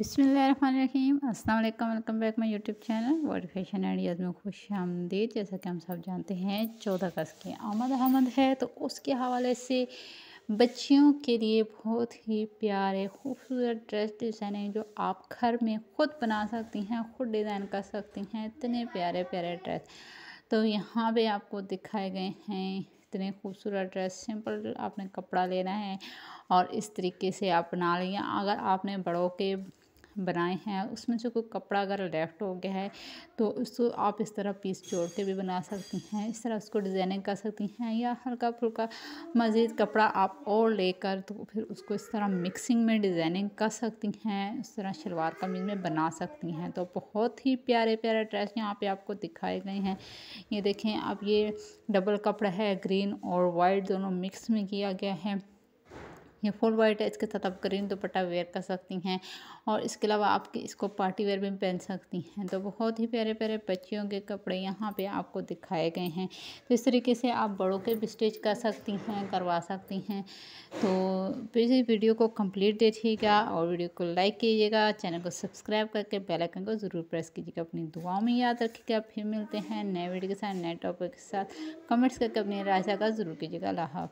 बिसमीम अस्सलाम वालेकुम welcome back my YouTube channel world fashion ideas में खुश आमदीद जैसा कि हम सब जानते हैं चौदह अगस्त की आमद आमद है तो उसके हवाले से बच्चियों के लिए बहुत ही प्यारे खूबसूरत ड्रेस डिज़ाइन है जो आप घर में खुद बना सकती हैं खुद डिज़ाइन कर सकती हैं इतने प्यारे प्यारे ड्रेस तो यहाँ पर आपको दिखाए गए हैं इतने खूबसूरत ड्रेस सिंपल आपने कपड़ा लेना है और इस तरीके से आप बना लिया अगर आपने बड़ों के बनाए हैं उसमें से कोई कपड़ा अगर लेफ्ट हो गया है तो उसको आप इस तरह पीस जोड़ के भी बना सकती हैं इस तरह उसको डिज़ाइनिंग कर सकती हैं या हल्का फुल्का मज़ीद कपड़ा आप और लेकर तो फिर उसको इस तरह मिक्सिंग में डिज़ाइनिंग कर सकती हैं इस तरह शलवार कमीज में बना सकती हैं तो बहुत ही प्यारे प्यारे ड्रेस यहाँ पर आपको दिखाए गए हैं ये देखें आप ये डबल कपड़ा है ग्रीन और वाइट दोनों मिक्स में किया गया है ये फुल वाइट है इसके साथ आप ग्रीन दुपट्टा वेयर कर सकती हैं और इसके अलावा आप इसको पार्टी वेयर भी पहन सकती हैं तो बहुत ही प्यारे प्यारे बच्चियों के कपड़े यहाँ पे आपको दिखाए गए हैं तो इस तरीके से आप बड़ों के भी स्टिच कर सकती हैं करवा सकती हैं तो प्लीज़ वीडियो को कंप्लीट देखिएगा और वीडियो को लाइक कीजिएगा चैनल को सब्सक्राइब करके बेल आइकन को ज़रूर प्रेस कीजिएगा अपनी दुआओं में याद रखिएगा फिर मिलते हैं नए वीडियो के साथ नए टॉपिक के साथ कमेंट्स करके अपनी राय का ज़रूर कीजिएगा अल्लाह